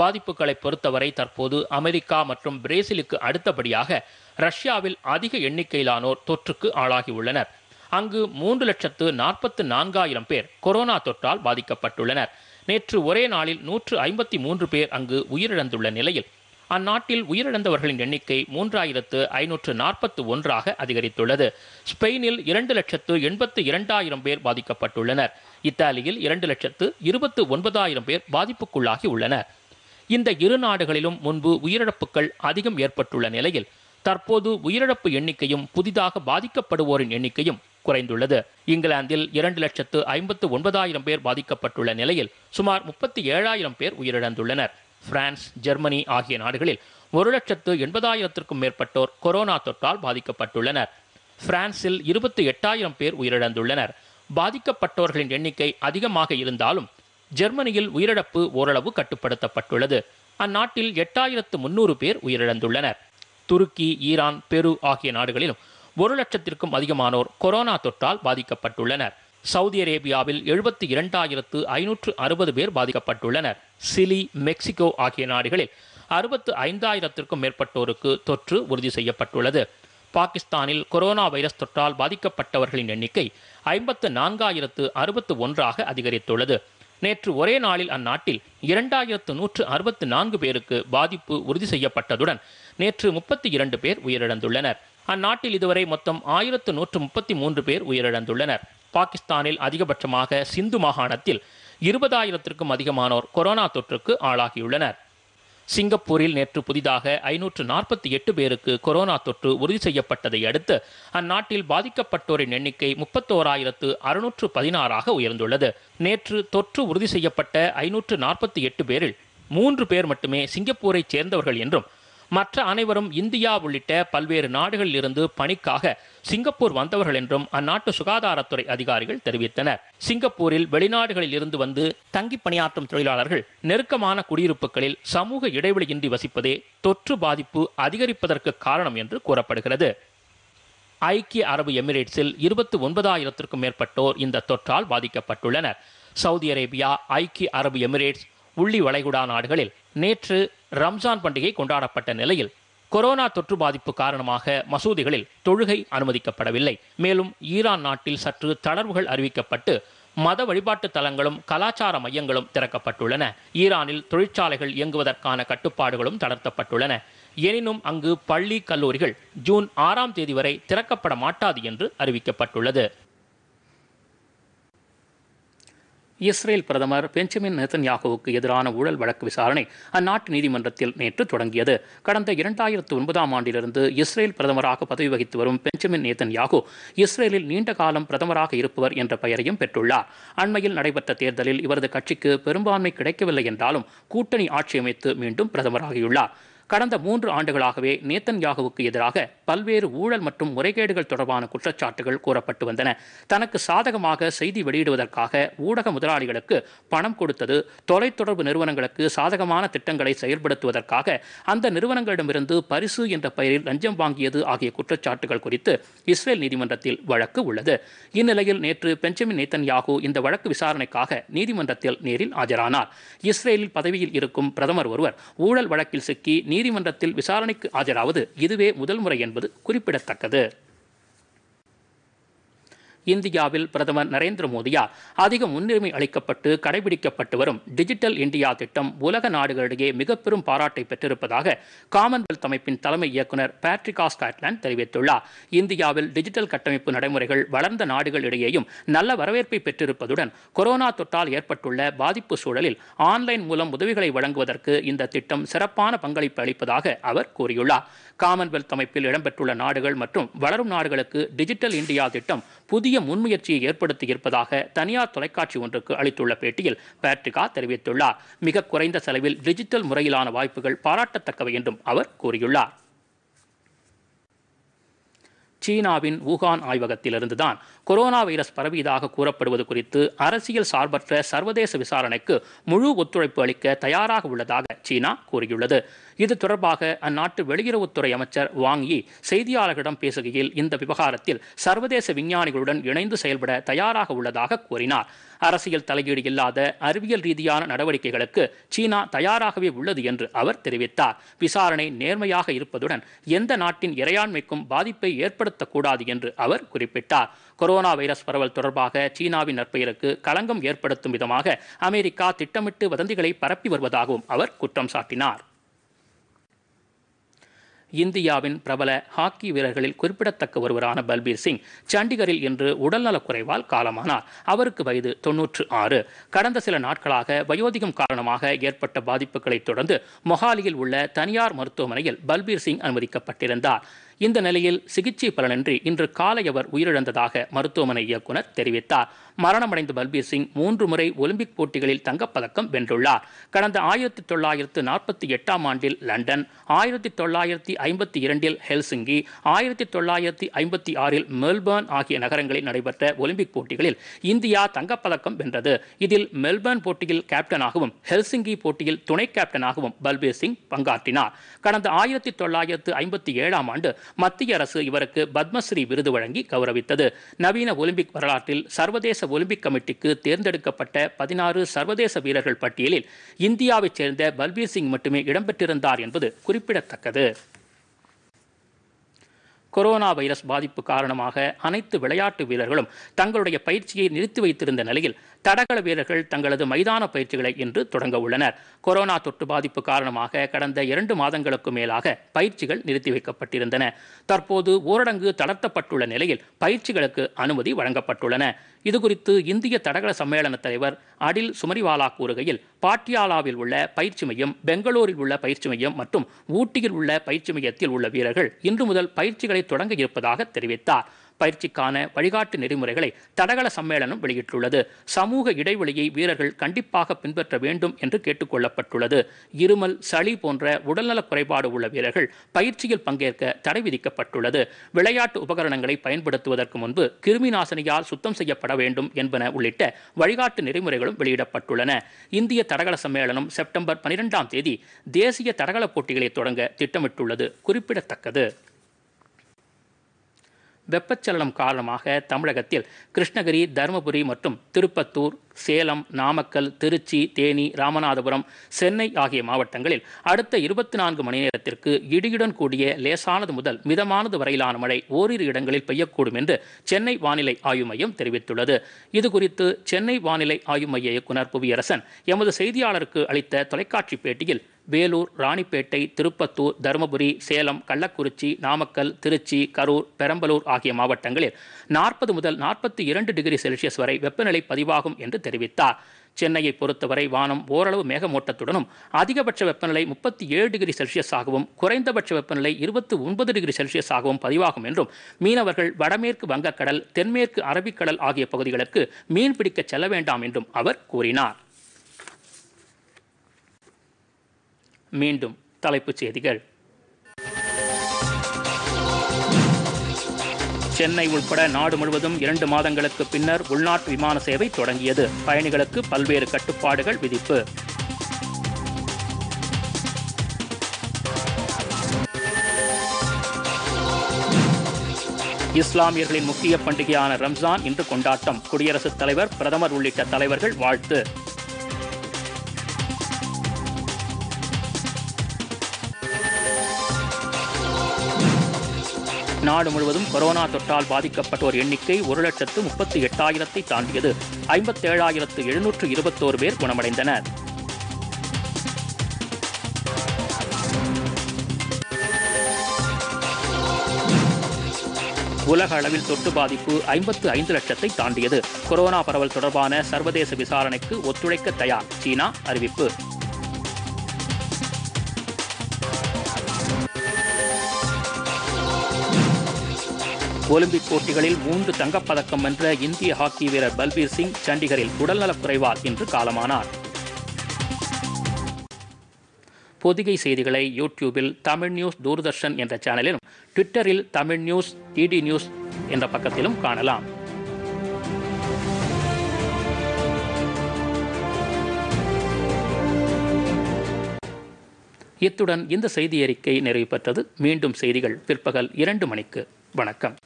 பாதிப்புகளை பொறுத்தவரை தற்போது அமெரிக்கா மற்றும் பிரேசிலுக்கு அடுத்தபடியாக ரஷ்யாவில் அதிக எண்ணிக்கையிலானோர் தொற்றுக்கு ஆளாகியுள்ளனர் அங்கு மூன்று லட்சத்து நாற்பத்து நான்காயிரம் பேர் கொரோனா தொற்றால் பாதிக்கப்பட்டுள்ளனர் நேற்று ஒரே நாளில் நூற்று ஐம்பத்தி மூன்று பேர் அங்கு உயிரிழந்துள்ள நிலையில் அந்நாட்டில் உயிரிழந்தவர்களின் எண்ணிக்கை மூன்றாயிரத்து ஐநூற்று நாற்பத்து ஒன்றாக அதிகரித்துள்ளது ஸ்பெயினில் இரண்டு லட்சத்து எண்பத்து இரண்டாயிரம் பேர் பாதிக்கப்பட்டுள்ளனர் இத்தாலியில் இரண்டு லட்சத்து இருபத்து ஒன்பதாயிரம் பேர் பாதிப்புக்குள்ளாகி உள்ளனர் இந்த இரு நாடுகளிலும் முன்பு உயிரிழப்புகள் அதிகம் ஏற்பட்டுள்ள நிலையில் தற்போது உயிரிழப்பு எண்ணிக்கையும் புதிதாக பாதிக்கப்படுவோரின் எண்ணிக்கையும் குறைந்துள்ளது இங்கிலாந்தில் இரண்டு லட்சத்து ஐம்பத்து ஒன்பதாயிரம் பேர் பாதிக்கப்பட்டுள்ள நிலையில் சுமார் முப்பத்தி ஏழாயிரம் பேர் உயிரிழந்துள்ளனர் பிரான்ஸ் ஜெர்மனி ஆகிய நாடுகளில் ஒரு லட்சத்து எண்பதாயிரத்திற்கும் மேற்பட்டோர் கொரோனா தொற்றால் பாதிக்கப்பட்டுள்ளனர் பிரான்சில் இருபத்தி எட்டாயிரம் பேர் உயிரிழந்துள்ளனர் பாதிக்கப்பட்டோர்களின் எண்ணிக்கை அதிகமாக இருந்தாலும் ஜெர்மனியில் உயிரிழப்பு ஓரளவு கட்டுப்படுத்தப்பட்டுள்ளது அந்நாட்டில் எட்டாயிரத்து முன்னூறு பேர் உயிரிழந்துள்ளனர் துருக்கி ஈரான் பெரு ஆகிய நாடுகளிலும் ஒரு லட்சத்திற்கும் அதிகமானோர் கொரோனா தொற்றால் பாதிக்கப்பட்டுள்ளனர் சவுதி அரேபியாவில் எழுபத்தி இரண்டாயிரத்து ஐநூற்று அறுபது பேர் பாதிக்கப்பட்டுள்ளனர் சிலி மெக்சிகோ ஆகிய நாடுகளில் அறுபத்து ஐந்தாயிரத்திற்கும் மேற்பட்டோருக்கு தொற்று உறுதி செய்யப்பட்டுள்ளது பாகிஸ்தானில் கொரோனா வைரஸ் தொற்றால் பாதிக்கப்பட்டவர்களின் எண்ணிக்கை ஐம்பத்து நான்காயிரத்து அறுபத்து ஒன்றாக அதிகரித்துள்ளது நேற்று ஒரே நாளில் அந்நாட்டில் இரண்டாயிரத்து நூற்று அறுபத்து நான்கு பேருக்கு பாதிப்பு உறுதி செய்யப்பட்டதுடன் நேற்று முப்பத்தி இரண்டு பேர் உயிரிழந்துள்ளனர் அந்நாட்டில் இதுவரை மொத்தம் ஆயிரத்து நூற்று முப்பத்தி மூன்று பேர் உயிரிழந்துள்ளனர் பாகிஸ்தானில் அதிகபட்சமாக சிந்து மாகாணத்தில் இருபதாயிரத்திற்கும் அதிகமானோர் கொரோனா தொற்றுக்கு ஆளாகியுள்ளனர் சிங்கப்பூரில் நேற்று புதிதாக ஐநூற்று நாற்பத்தி எட்டு பேருக்கு கொரோனா தொற்று உறுதி செய்யப்பட்டதை அடுத்து அந்நாட்டில் பாதிக்கப்பட்டோரின் எண்ணிக்கை முப்பத்தோராயிரத்து அறுநூற்று பதினாறாக உயர்ந்துள்ளது நேற்று தொற்று உறுதி செய்யப்பட்ட ஐநூற்று நாற்பத்தி எட்டு பேரில் மூன்று பேர் மட்டுமே சிங்கப்பூரைச் சேர்ந்தவர்கள் என்றும் மற்ற அனைவரும் இந்தியா உள்ளிட்ட பல்வேறு நாடுகளில் இருந்து பணிக்காக சிங்கப்பூர் வந்தவர்கள் என்றும் அந்நாட்டு சுகாதாரத்துறை அதிகாரிகள் தெரிவித்தனர் சிங்கப்பூரில் வெளிநாடுகளில் இருந்து வந்து தங்கி பணியாற்றும் தொழிலாளர்கள் நெருக்கமான குடியிருப்புகளில் சமூக இடைவெளியின்றி வசிப்பதே தொற்று பாதிப்பு அதிகரிப்பதற்கு காரணம் என்று கூறப்படுகிறது ஐக்கிய அரபு எமிரேட்ஸில் இருபத்தி ஒன்பதாயிரத்திற்கும் மேற்பட்டோர் இந்த தொற்றால் பாதிக்கப்பட்டுள்ளனர் சவுதி அரேபியா ஐக்கிய அரபு எமிரேட்ஸ் உள்ளி வளைகுடா நாடுகளில் நேற்று ரம்ஜான் பண்டிகை கொண்டாடப்பட்ட நிலையில் கொரோனா தொற்று பாதிப்பு காரணமாக மசூதிகளில் தொழுகை அனுமதிக்கப்படவில்லை மேலும் ஈரான் நாட்டில் சற்று தளர்வுகள் அறிவிக்கப்பட்டு மத வழிபாட்டு தலங்களும் கலாச்சார மையங்களும் திறக்கப்பட்டுள்ளன ஈரானில் தொழிற்சாலைகள் இயங்குவதற்கான கட்டுப்பாடுகளும் தளர்த்தப்பட்டுள்ளன எனினும் அங்கு பள்ளி கல்லூரிகள் ஜூன் ஆறாம் தேதி வரை திறக்கப்பட மாட்டாது என்று அறிவிக்கப்பட்டுள்ளது இஸ்ரேல் பிரதமர் பெஞ்சமின் நெத்தன்யாகுவுக்கு எதிரான ஊழல் வழக்கு விசாரணை அந்நாட்டு நீதிமன்றத்தில் நேற்று தொடங்கியது கடந்த இரண்டாயிரத்து ஒன்பதாம் ஆண்டிலிருந்து இஸ்ரேல் பிரதமராக பதவி வகித்து வரும் பெஞ்சமின் நேத்தன் யாகோ இஸ்ரேலில் நீண்ட காலம் பிரதமராக இருப்பவர் என்ற பெயரையும் பெற்றுள்ளார் அண்மையில் நடைபெற்ற தேர்தலில் இவரது கட்சிக்கு பெரும்பான்மை கிடைக்கவில்லை என்றாலும் கூட்டணி ஆட்சி அமைத்து மீண்டும் பிரதமராகியுள்ளார் கடந்த மூன்று ஆண்டுகளாகவே நேத்தன் யாகுவுக்கு எதிராக பல்வேறு ஊழல் மற்றும் முறைகேடுகள் தொடர்பான குற்றச்சாட்டுகள் கூறப்பட்டு வந்தன தனக்கு சாதகமாக செய்தி வெளியிடுவதற்காக ஊடக முதலாளிகளுக்கு பணம் கொடுத்தது தொலைத்தொடர்பு நிறுவனங்களுக்கு சாதகமான திட்டங்களை செயல்படுத்துவதற்காக அந்த நிறுவனங்களிடமிருந்து பரிசு என்ற பெயரில் லஞ்சம் வாங்கியது ஆகிய குற்றச்சாட்டுகள் குறித்து இஸ்ரேல் நீதிமன்றத்தில் வழக்கு உள்ளது இந்நிலையில் நேற்று பெஞ்சமின் நேத்தன் யாகு இந்த வழக்கு விசாரணைக்காக நீதிமன்றத்தில் நேரில் ஆஜரானார் இஸ்ரேலில் பதவியில் இருக்கும் பிரதமர் ஒருவர் ஊழல் வழக்கில் சிக்கி நீதிமன்றத்தில் விசாரணைக்கு ஆஜராவது இதுவே முதல் முறை என்பது குறிப்பிடத்தக்கது இந்தியாவில் பிரதமர் நரேந்திர மோடியால் அதிக முன்னுரிமை அளிக்கப்பட்டு கடைபிடிக்கப்பட்டு வரும் டிஜிட்டல் இந்தியா திட்டம் உலக நாடுகளிடையே மிக பெரும் பாராட்டை பெற்றிருப்பதாக காமன்வெல்த் அமைப்பின் தலைமை இயக்குநர் பேட்ரிகா ஸ்காட்லாண்ட் தெரிவித்துள்ளார் இந்தியாவில் டிஜிட்டல் கட்டமைப்பு நடைமுறைகள் வளர்ந்த நாடுகளிடையேயும் நல்ல வரவேற்பை பெற்றிருப்பதுடன் கொரோனா தொற்றால் ஏற்பட்டுள்ள பாதிப்பு சூழலில் ஆன்லைன் மூலம் உதவிகளை வழங்குவதற்கு இந்த திட்டம் சிறப்பான பங்களிப்பு அளிப்பதாக அவர் கூறியுள்ளார் காமன்வெல்த் அமைப்பில் இடம்பெற்றுள்ள நாடுகள் மற்றும் வளரும் நாடுகளுக்கு டிஜிட்டல் இந்தியா திட்டம் புதிய புதிய முன்முயற்சியை ஏற்படுத்தி இருப்பதாக தனியார் தொலைக்காட்சி ஒன்றுக்கு அளித்துள்ள பேட்டியில் பேட்ரிகா தெரிவித்துள்ளார் மிக குறைந்த செலவில் டிஜிட்டல் முறையிலான வாய்ப்புகள் பாராட்டத்தக்கவை என்றும் அவர் கூறியுள்ளார் சீனாவின் வூகான் ஆய்வகத்திலிருந்துதான் கொரோனா வைரஸ் பரவியதாக கூறப்படுவது குறித்து அரசியல் சார்பற்ற சர்வதேச விசாரணைக்கு முழு ஒத்துழைப்பு அளிக்க தயாராக உள்ளதாக சீனா கூறியுள்ளது இது தொடர்பாக அந்நாட்டு வெளியுறவுத்துறை அமைச்சர் வாங் யி செய்தியாளர்களிடம் பேசுகையில் இந்த விவகாரத்தில் சர்வதேச விஞ்ஞானிகளுடன் இணைந்து செயல்பட தயாராக உள்ளதாக கூறினார் அரசியல் தலையீடு இல்லாத அறிவியல் ரீதியான நடவடிக்கைகளுக்கு சீனா தயாராகவே உள்ளது என்று அவர் தெரிவித்தார் விசாரணை நேர்மையாக இருப்பதுடன் எந்த நாட்டின் இறையாண்மைக்கும் பாதிப்பை ஏற்படுத்தக்கூடாது என்று அவர் குறிப்பிட்டார் கொரோனா வைரஸ் பரவல் தொடர்பாக சீனாவின் நற்பெயருக்கு களங்கம் ஏற்படுத்தும் விதமாக அமெரிக்கா திட்டமிட்டு வதந்திகளை பரப்பி வருவதாகவும் அவர் குற்றம் சாட்டினார் இந்தியாவின் பிரபல ஹாக்கி வீரர்களில் குறிப்பிடத்தக்க ஒருவரான பல்பீர் சிங் சண்டிகரில் இன்று உடல்நலக்குறைவால் காலமானார் அவருக்கு வயது தொன்னூற்று ஆறு கடந்த சில நாட்களாக வயோதிகம் காரணமாக ஏற்பட்ட பாதிப்புகளை தொடர்ந்து மொஹாலியில் உள்ள தனியார் மருத்துவமனையில் பல்பீர் சிங் அனுமதிக்கப்பட்டிருந்தார் இந்த நிலையில் சிகிச்சை பலனின்றி இன்று காலை அவர் உயிரிழந்ததாக மருத்துவமனை இயக்குனர் தெரிவித்தார் மரணமடைந்த பல்பீர் சிங் மூன்று முறை ஒலிம்பிக் போட்டிகளில் தங்கப்பதக்கம் வென்றுள்ளார் கடந்த ஆயிரத்தி தொள்ளாயிரத்து நாற்பத்தி எட்டாம் ஆண்டில் லண்டன் ஆயிரத்தி தொள்ளாயிரத்தி ஐம்பத்தி இரண்டில் ஹெல்சிங்கி ஆயிரத்தி தொள்ளாயிரத்தி ஐம்பத்தி ஆறில் மெல்பர்ன் ஆகிய நகரங்களில் நடைபெற்ற ஒலிம்பிக் போட்டிகளில் இந்தியா தங்கப்பதக்கம் வென்றது இதில் மெல்பர்ன் போட்டியில் கேப்டனாகவும் ஹெல்சிங்கி போட்டியில் துணை கேப்டனாகவும் பல்பீர் சிங் பங்காற்றினார் கடந்த ஆயிரத்தி தொள்ளாயிரத்து ஐம்பத்தி ஏழாம் ஆண்டு மத்திய அரசு இவருக்கு பத்மஸ்ரீ விருது வழங்கி கௌரவித்தது நவீன ஒலிம்பிக் வரலாற்றில் சர்வதேச ஒலிம்பிக் கமிட்டிக்கு தேர்ந்தெடுக்கப்பட்ட பதினாறு சர்வதேச வீரர்கள் பட்டியலில் இந்தியாவைச் சேர்ந்த பல்பீர் சிங் மட்டுமே இடம்பெற்றிருந்தார் என்பது குறிப்பிடத்தக்கது கொரோனா வைரஸ் பாதிப்பு காரணமாக அனைத்து விளையாட்டு வீரர்களும் தங்களுடைய பயிற்சியை நிறுத்தி வைத்திருந்த நிலையில் தடகள வீரர்கள் தங்களது மைதான பயிற்சிகளை இன்று தொடங்க உள்ளனர் கொரோனா தொற்று பாதிப்பு காரணமாக கடந்த இரண்டு மாதங்களுக்கு மேலாக பயிற்சிகள் நிறுத்தி வைக்கப்பட்டிருந்தன தற்போது ஊரடங்கு தளர்த்தப்பட்டுள்ள நிலையில் பயிற்சிகளுக்கு அனுமதி வழங்கப்பட்டுள்ளன இதுகுறித்து இந்திய தடகள சம்மேளன தலைவர் அடில் சுமரிவாலா கூறுகையில் பாட்டியாலாவில் உள்ள பயிற்சி மையம் பெங்களூரில் உள்ள பயிற்சி மையம் மற்றும் ஊட்டியில் உள்ள பயிற்சி மையத்தில் உள்ள வீரர்கள் இன்று முதல் பயிற்சிகளை தொடங்க இருப்பதாக தெரிவித்தார் பயிற்சிக்கான வழிகாட்டு நெறிமுறைகளை தடகள சம்மேளனம் வெளியிட்டுள்ளது சமூக இடைவெளியை வீரர்கள் கண்டிப்பாக பின்பற்ற வேண்டும் என்று கேட்டுக்கொள்ளப்பட்டுள்ளது இருமல் சளி போன்ற உடல்நலக் குறைபாடு உள்ள வீரர்கள் பயிற்சியில் பங்கேற்க தடை விதிக்கப்பட்டுள்ளது விளையாட்டு உபகரணங்களை பயன்படுத்துவதற்கு முன்பு கிருமி நாசினியால் சுத்தம் செய்யப்பட வேண்டும் என்பன உள்ளிட்ட வழிகாட்டு நெறிமுறைகளும் வெளியிடப்பட்டுள்ளன இந்திய தடகள சம்மேளனம் செப்டம்பர் பனிரெண்டாம் தேதி தேசிய தடகள போட்டிகளை தொடங்க திட்டமிட்டுள்ளது குறிப்பிடத்தக்கது வெப்பச்சலனம் காரணமாக தமிழகத்தில் கிருஷ்ணகிரி தருமபுரி மற்றும் திருப்பத்தூர் சேலம் நாமக்கல் திருச்சி தேனி ராமநாதபுரம் சென்னை ஆகிய மாவட்டங்களில் அடுத்த இருபத்தி நான்கு மணி நேரத்திற்கு இடியுடன் கூடிய லேசானது முதல் மிதமானது வரையிலான மழை ஓரிரு இடங்களில் பெய்யக்கூடும் என்று சென்னை வானிலை ஆய்வு மையம் தெரிவித்துள்ளது இதுகுறித்து சென்னை வானிலை ஆய்வு மைய இயக்குநர் புவியரசன் எமது செய்தியாளருக்கு அளித்த தொலைக்காட்சி பேட்டியில் வேலூர் ராணிப்பேட்டை திருப்பத்தூர் தருமபுரி சேலம் கள்ளக்குறிச்சி நாமக்கல் திருச்சி கரூர் பெரம்பலூர் ஆகிய மாவட்டங்களில் நாற்பது முதல் நாற்பத்தி இரண்டு டிகிரி செல்சியஸ் வரை வெப்பநிலை பதிவாகும் என்று தெரிவித்தார் சென்னையை பொறுத்தவரை வானம் ஓரளவு மேகமூட்டத்துடனும் அதிகபட்ச வெப்பநிலை முப்பத்தி ஏழு டிகிரி செல்சியஸ் ஆகவும் குறைந்தபட்ச வெப்பநிலை இருபத்தி ஒன்பது டிகிரி செல்சியஸ் ஆகவும் பதிவாகும் என்றும் மீனவர்கள் வடமேற்கு வங்கக்கடல் தென்மேற்கு அரபிக்கடல் ஆகிய பகுதிகளுக்கு மீன் பிடிக்க செல்ல வேண்டாம் என்றும் அவர் கூறினார் மீண்டும் தலைப்புச் செய்திகள் சென்னை உட்பட நாடு முழுவதும் இரண்டு மாதங்களுக்கு பின்னர் உள்நாட்டு விமான சேவை தொடங்கியது பயணிகளுக்கு பல்வேறு கட்டுப்பாடுகள் விதிப்பு இஸ்லாமியர்களின் முக்கிய பண்டிகையான ரம்ஜான் இன்று கொண்டாட்டம் குடியரசுத் தலைவர் பிரதமர் உள்ளிட்ட தலைவர்கள் வாழ்த்து நாடு முழுவதும் கொரோனா தொற்றால் பாதிக்கப்பட்டோர் எண்ணிக்கை ஒரு லட்சத்து முப்பத்தி எட்டாயிரத்தை தாண்டியது ஐம்பத்தேழாயிரத்து எழுநூற்று இருபத்தோரு பேர் குணமடைந்தனர் உலக அளவில் தொற்று பாதிப்பு ஐம்பத்து ஐந்து லட்சத்தை தாண்டியது கொரோனா பரவல் தொடர்பான சர்வதேச விசாரணைக்கு ஒத்துழைக்க தயார் சீனா அறிவிப்பு ஒலிம்பிக் போட்டிகளில் மூன்று தங்கப்பதக்கம் வென்ற இந்திய ஹாக்கி வீரர் பல்பீர் சிங் சண்டிகரில் உடல்நலக் குறைவால் இன்று காலமானார் பொதிகை செய்திகளை யூடியூபில் தமிழ் நியூஸ் தூர்தர்ஷன் என்ற சேனலிலும் ட்விட்டரில் தமிழ் நியூஸ் டிடி நியூஸ் என்ற பக்கத்திலும் காணலாம் இத்துடன் இந்த மீண்டும் செய்திகள் பிற்பகல் இரண்டு மணிக்கு வணக்கம்